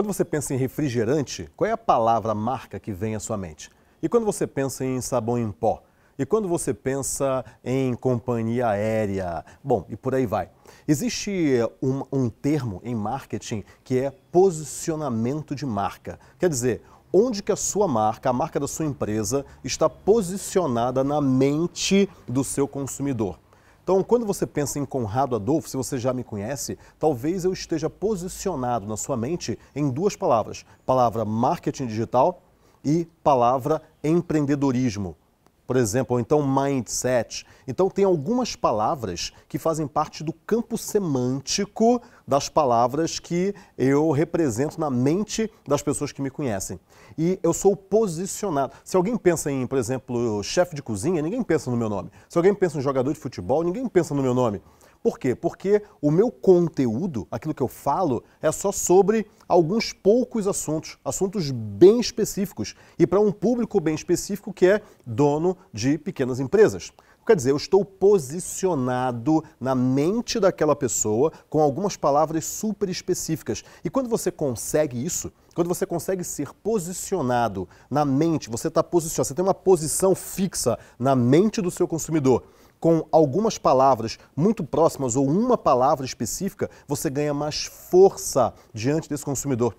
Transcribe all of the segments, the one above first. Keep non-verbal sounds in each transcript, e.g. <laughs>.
Quando você pensa em refrigerante, qual é a palavra, marca que vem à sua mente? E quando você pensa em sabão em pó? E quando você pensa em companhia aérea? Bom, e por aí vai. Existe eh, um, um termo em marketing que é posicionamento de marca. Quer dizer, onde que a sua marca, a marca da sua empresa, está posicionada na mente do seu consumidor. Então, quando você pensa em Conrado Adolfo, se você já me conhece, talvez eu esteja posicionado na sua mente em duas palavras: palavra marketing digital e palavra empreendedorismo por exemplo, ou então mindset. Então, tem algumas palavras que fazem parte do campo semântico das palavras que eu represento na mente das pessoas que me conhecem. E eu sou posicionado. Se alguém pensa em, por exemplo, chefe de cozinha, ninguém pensa no meu nome. Se alguém pensa em jogador de futebol, ninguém pensa no meu nome. Por quê? Porque o meu conteúdo, aquilo que eu falo, é só sobre alguns poucos assuntos, assuntos bem específicos e para um público bem específico que é dono de pequenas empresas. Quer dizer, eu estou posicionado na mente daquela pessoa com algumas palavras super específicas. E quando você consegue isso, quando você consegue ser posicionado na mente, você está posicionado, você tem uma posição fixa na mente do seu consumidor com algumas palavras muito próximas ou uma palavra específica, você ganha mais força diante desse consumidor.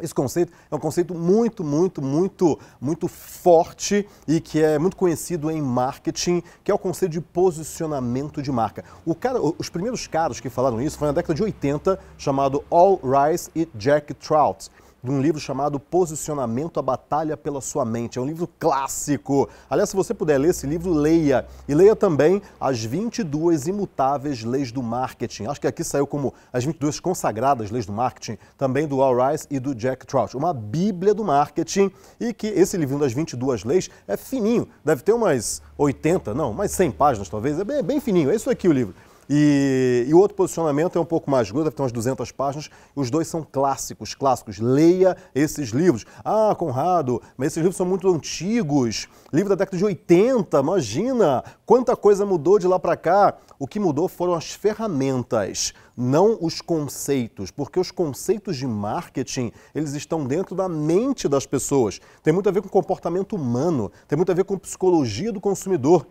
Esse conceito é um conceito muito, muito, muito, muito forte e que é muito conhecido em marketing, que é o conceito de posicionamento de marca. O cara, os primeiros caras que falaram isso foi na década de 80, chamado All Rice e Jack Trout de um livro chamado Posicionamento, a Batalha pela Sua Mente. É um livro clássico. Aliás, se você puder ler esse livro, leia. E leia também As 22 Imutáveis Leis do Marketing. Acho que aqui saiu como As 22 Consagradas Leis do Marketing, também do Al Rice e do Jack Trout. Uma bíblia do marketing e que esse livrinho das 22 leis é fininho. Deve ter umas 80, não, mais 100 páginas talvez. É bem, bem fininho. É isso aqui o livro. E, e o outro posicionamento é um pouco mais grosso, deve ter umas 200 páginas. Os dois são clássicos, clássicos. Leia esses livros. Ah, Conrado, mas esses livros são muito antigos. Livro da década de 80, imagina! Quanta coisa mudou de lá para cá. O que mudou foram as ferramentas, não os conceitos, porque os conceitos de marketing, eles estão dentro da mente das pessoas. Tem muito a ver com comportamento humano, tem muito a ver com psicologia do consumidor.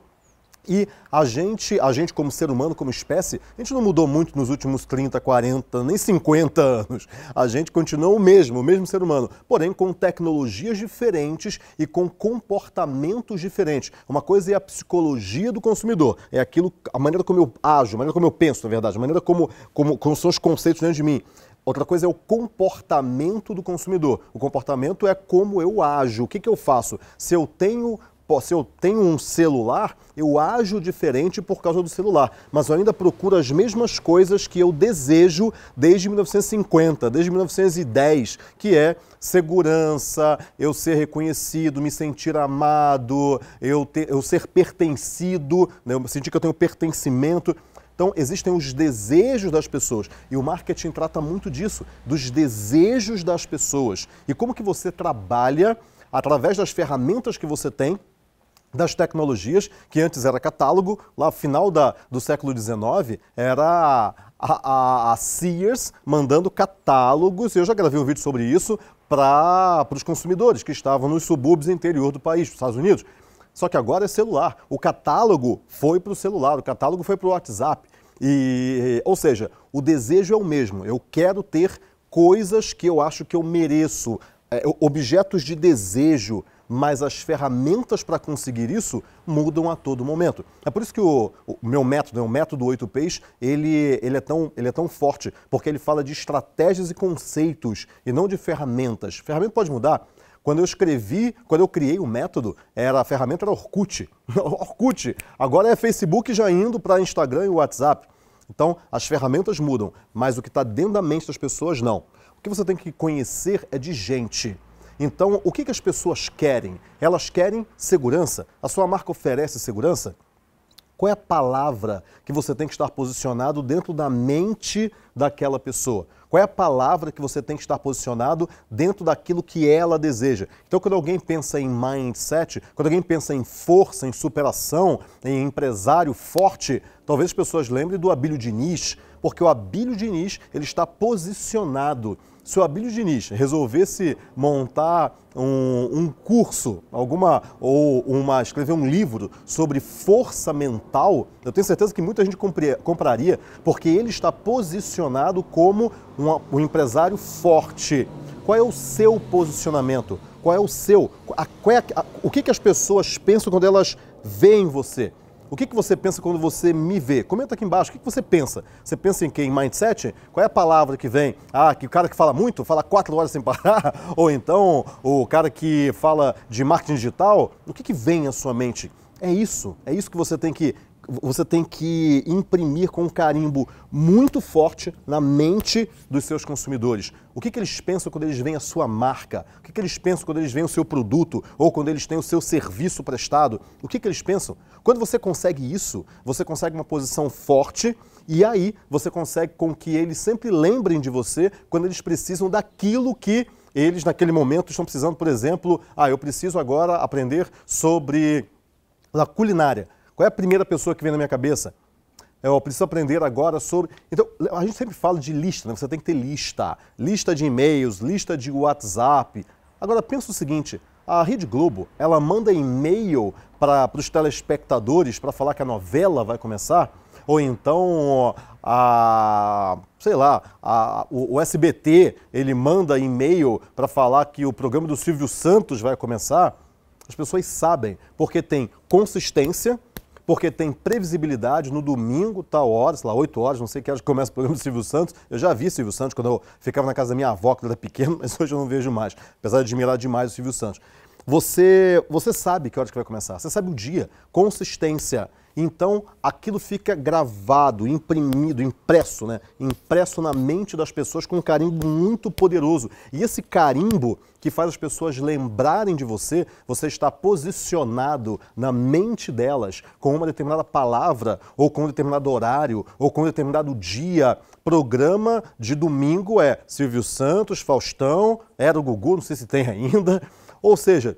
E a gente, a gente como ser humano, como espécie, a gente não mudou muito nos últimos 30, 40, nem 50 anos. A gente continua o mesmo, o mesmo ser humano, porém com tecnologias diferentes e com comportamentos diferentes. Uma coisa é a psicologia do consumidor, é aquilo, a maneira como eu ajo, a maneira como eu penso, na verdade, a maneira como, como, como são os conceitos dentro de mim. Outra coisa é o comportamento do consumidor. O comportamento é como eu ajo, o que, que eu faço. Se eu tenho se eu tenho um celular, eu ajo diferente por causa do celular, mas eu ainda procuro as mesmas coisas que eu desejo desde 1950, desde 1910, que é segurança, eu ser reconhecido, me sentir amado, eu, ter, eu ser pertencido, né? eu sentir que eu tenho pertencimento. Então, existem os desejos das pessoas e o marketing trata muito disso, dos desejos das pessoas e como que você trabalha através das ferramentas que você tem das tecnologias, que antes era catálogo, lá no final da, do século XIX, era a, a, a Sears mandando catálogos, eu já gravei um vídeo sobre isso, para os consumidores que estavam nos subúrbios interior do país, dos Estados Unidos. Só que agora é celular. O catálogo foi para o celular, o catálogo foi para o WhatsApp. E, ou seja, o desejo é o mesmo. Eu quero ter coisas que eu acho que eu mereço, é, objetos de desejo, mas as ferramentas para conseguir isso mudam a todo momento. É por isso que o, o meu método, né, o método 8Ps, ele, ele, é tão, ele é tão forte, porque ele fala de estratégias e conceitos e não de ferramentas. Ferramenta pode mudar, quando eu escrevi, quando eu criei o método, era a ferramenta era Orkut. <laughs> Orkut. Agora é Facebook já indo para Instagram e WhatsApp. Então, as ferramentas mudam, mas o que está dentro da mente das pessoas, não. O que você tem que conhecer é de gente. Então, o que, que as pessoas querem? Elas querem segurança. A sua marca oferece segurança? Qual é a palavra que você tem que estar posicionado dentro da mente daquela pessoa? Qual é a palavra que você tem que estar posicionado dentro daquilo que ela deseja? Então, quando alguém pensa em mindset, quando alguém pensa em força, em superação, em empresário forte, talvez as pessoas lembrem do Abílio Diniz, porque o Abílio Diniz ele está posicionado se o Abílio Diniz resolvesse montar um, um, curso, alguma ou uma escrever um livro sobre força mental, eu tenho certeza que muita gente compre, compraria, porque ele está posicionado como um, um empresário forte. Qual é o seu posicionamento? Qual é o seu? A, qual é a, a, o que, que as pessoas pensam quando elas veem você? O que, que você pensa quando você me vê? Comenta aqui embaixo, o que, que você pensa? Você pensa em quem? Mindset? Qual é a palavra que vem? Ah, que o cara que fala muito, fala quatro horas sem parar? <laughs> Ou então o cara que fala de marketing digital? O que, que vem à sua mente? É isso, é isso que você tem que você tem que imprimir com um carimbo muito forte na mente dos seus consumidores. O que, que eles pensam quando eles veem a sua marca? O que, que eles pensam quando eles veem o seu produto ou quando eles têm o seu serviço prestado? O que, que eles pensam? Quando você consegue isso, você consegue uma posição forte e aí você consegue com que eles sempre lembrem de você quando eles precisam daquilo que eles naquele momento estão precisando, por exemplo, ah, eu preciso agora aprender sobre a culinária. Qual é a primeira pessoa que vem na minha cabeça? Eu é, preciso aprender agora sobre. Então, a gente sempre fala de lista, né? Você tem que ter lista. Lista de e-mails, lista de WhatsApp. Agora, pensa o seguinte: a Rede Globo, ela manda e-mail para os telespectadores para falar que a novela vai começar? Ou então, a, sei lá, a, o, o SBT, ele manda e-mail para falar que o programa do Silvio Santos vai começar? As pessoas sabem, porque tem consistência porque tem previsibilidade no domingo, tal hora, sei lá, 8 horas, não sei que horas que começa o programa do Silvio Santos. Eu já vi Silvio Santos quando eu ficava na casa da minha avó, quando era pequeno, <laughs> mas hoje eu não vejo mais, apesar de admirar demais o Silvio Santos. Você, você sabe que horas que vai começar, você sabe o dia, consistência. Então, aquilo fica gravado, imprimido, impresso, né? Impresso na mente das pessoas com um carimbo muito poderoso. E esse carimbo que faz as pessoas lembrarem de você, você está posicionado na mente delas com uma determinada palavra, ou com um determinado horário, ou com um determinado dia. Programa de domingo é Silvio Santos, Faustão, era o Gugu, não sei se tem ainda. Ou seja,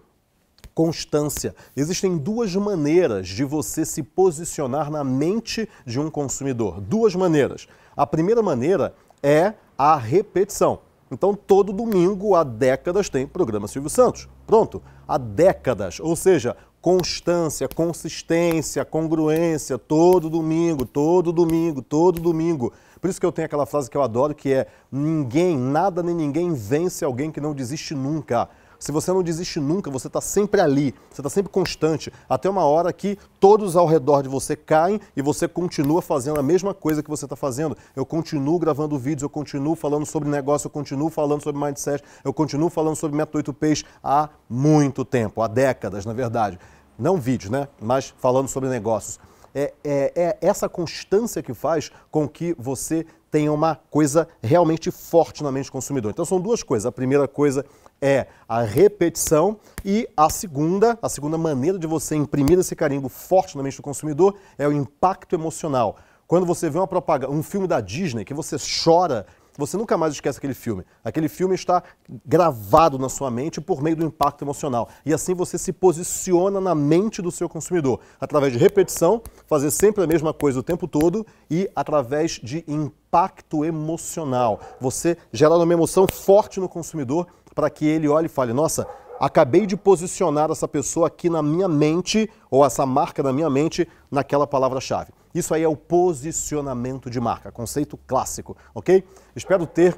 constância. Existem duas maneiras de você se posicionar na mente de um consumidor. Duas maneiras. A primeira maneira é a repetição. Então, todo domingo, há décadas, tem programa Silvio Santos. Pronto, há décadas. Ou seja, constância, consistência, congruência, todo domingo, todo domingo, todo domingo. Por isso que eu tenho aquela frase que eu adoro, que é: ninguém, nada nem ninguém vence alguém que não desiste nunca. Se você não desiste nunca, você está sempre ali, você está sempre constante, até uma hora que todos ao redor de você caem e você continua fazendo a mesma coisa que você está fazendo. Eu continuo gravando vídeos, eu continuo falando sobre negócio, eu continuo falando sobre mindset, eu continuo falando sobre método 8 P's há muito tempo, há décadas, na verdade. Não vídeos, né? Mas falando sobre negócios. É, é, é, essa constância que faz com que você tenha uma coisa realmente forte na mente do consumidor. Então são duas coisas. A primeira coisa é a repetição e a segunda, a segunda maneira de você imprimir esse carimbo forte na mente do consumidor é o impacto emocional. Quando você vê uma propaganda, um filme da Disney que você chora você nunca mais esquece aquele filme. Aquele filme está gravado na sua mente por meio do impacto emocional. E assim você se posiciona na mente do seu consumidor, através de repetição, fazer sempre a mesma coisa o tempo todo e através de impacto emocional. Você gerar uma emoção forte no consumidor para que ele olhe e fale: nossa acabei de posicionar essa pessoa aqui na minha mente, ou essa marca na minha mente, naquela palavra-chave. Isso aí é o posicionamento de marca, conceito clássico, ok? Espero ter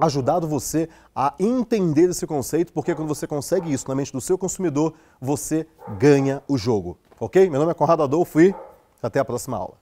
ajudado você a entender esse conceito, porque quando você consegue isso na mente do seu consumidor, você ganha o jogo, ok? Meu nome é Conrado Adolfo e até a próxima aula.